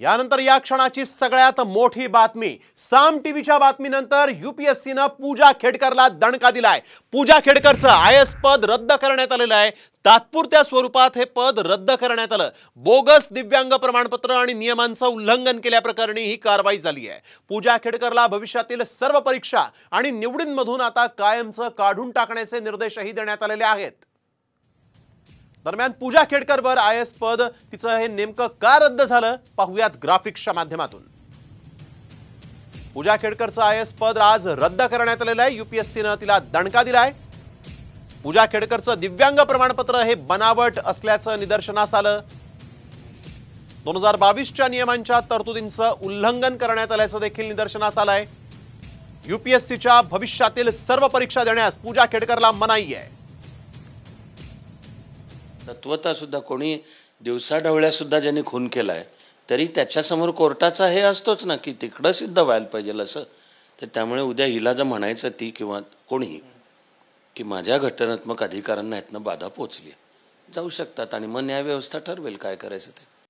यानंतर या क्षणाची सगळ्यात मोठी बातमी साम टीव्हीच्या बातमीनंतर युपीएससीनं पूजा खेडकरला दणका दिलाय पूजा खेडकरचं आय एस पद रद्द करण्यात आलेलं आहे तात्पुरत्या स्वरूपात हे पद रद्द करण्यात आलं बोगस दिव्यांग प्रमाणपत्र आणि नियमांचं उल्लंघन केल्याप्रकरणी ही कारवाई झाली आहे पूजा खेडकरला भविष्यातील सर्व परीक्षा आणि निवडींमधून आता कायमचं काढून टाकण्याचे निर्देशही देण्यात आलेले आहेत दरम्यान पूजा खेडकरवर आय एस पद तिचं हे नेमकं का रद्द झालं पाहूयात ग्राफिक्सच्या माध्यमातून पूजा खेडकरचं आय एस पद आज रद्द करण्यात आलेलं आहे न तिला दणका दिलाय पूजा खेडकरचं दिव्यांग प्रमाणपत्र हे बनावट असल्याचं निदर्शनास आलं दोन हजार बावीसच्या नियमांच्या तरतुदींचं उल्लंघन करण्यात आल्याचं देखील निदर्शनास आलंय युपीएससीच्या भविष्यातील सर्व परीक्षा देण्यास पूजा खेडकरला मनाई आहे तत्वतासुद्धा कोणी दिवसाढवळ्यासुद्धा ज्यांनी खून केला आहे तरी त्याच्यासमोर कोर्टाचा हे असतोच ना की तिकडं सिद्ध व्हायला पाहिजे असं तर त्यामुळे उद्या हिला जर म्हणायचं ती किंवा कोणीही की माझ्या घटनात्मक अधिकारांना यातनं बाधा पोचली जाऊ शकतात आणि मग न्यायव्यवस्था ठरवेल काय करायचं ते